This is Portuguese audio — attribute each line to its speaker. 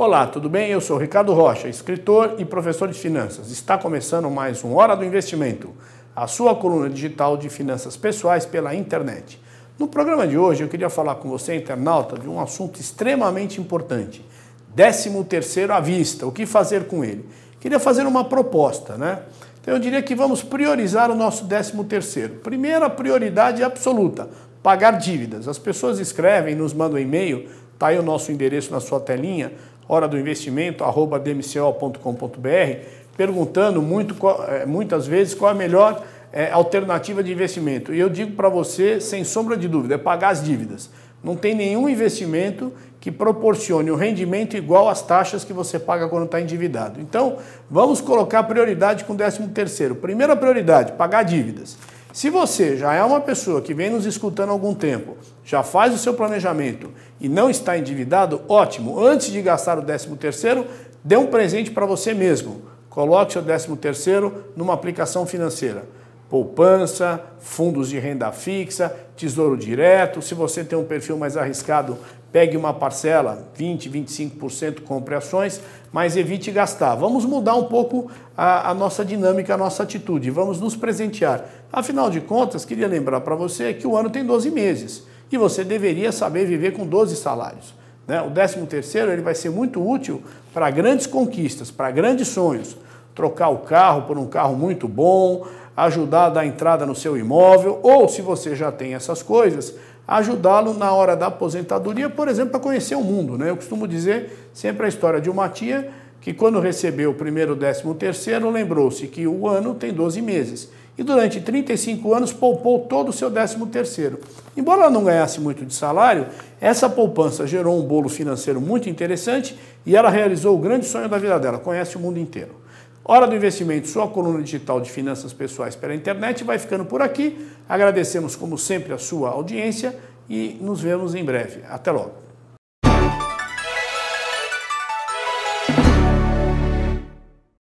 Speaker 1: Olá, tudo bem? Eu sou Ricardo Rocha, escritor e professor de finanças. Está começando mais um Hora do Investimento, a sua coluna digital de finanças pessoais pela internet. No programa de hoje eu queria falar com você, internauta, de um assunto extremamente importante. 13º à vista, o que fazer com ele? Queria fazer uma proposta, né? Então eu diria que vamos priorizar o nosso 13º. Primeira prioridade absoluta, pagar dívidas. As pessoas escrevem, nos mandam e-mail, está aí o nosso endereço na sua telinha, hora do investimento, arroba dmco.com.br, perguntando muito, é, muitas vezes qual a melhor é, alternativa de investimento. E eu digo para você, sem sombra de dúvida, é pagar as dívidas. Não tem nenhum investimento que proporcione um rendimento igual às taxas que você paga quando está endividado. Então, vamos colocar prioridade com o décimo terceiro Primeira prioridade, pagar dívidas. Se você já é uma pessoa que vem nos escutando há algum tempo, já faz o seu planejamento e não está endividado, ótimo. Antes de gastar o 13 terceiro, dê um presente para você mesmo. Coloque seu 13 terceiro numa aplicação financeira. Poupança, fundos de renda fixa, tesouro direto. Se você tem um perfil mais arriscado, pegue uma parcela, 20, 25%, compre ações, mas evite gastar. Vamos mudar um pouco a, a, nossa dinâmica, a nossa atitude, vamos nos presentear. Afinal de contas, queria lembrar para você que o ano tem 12 meses que você deveria saber viver com 12 salários. Né? O 13 terceiro ele vai ser muito útil para grandes conquistas, para grandes sonhos. Trocar o carro por um carro muito bom, ajudar a dar entrada no seu imóvel, ou se você já tem essas coisas, ajudá-lo na hora da aposentadoria, por exemplo, para conhecer o mundo. Né? Eu costumo dizer sempre a história de uma tia que quando recebeu o primeiro décimo terceiro, lembrou-se que o ano tem 12 meses. E durante 35 anos poupou todo o seu décimo terceiro. Embora ela não ganhasse muito de salário, essa poupança gerou um bolo financeiro muito interessante e ela realizou o grande sonho da vida dela, conhece o mundo inteiro. Hora do Investimento, sua coluna digital de finanças pessoais pela internet, vai ficando por aqui. Agradecemos, como sempre, a sua audiência e nos vemos em breve. Até logo.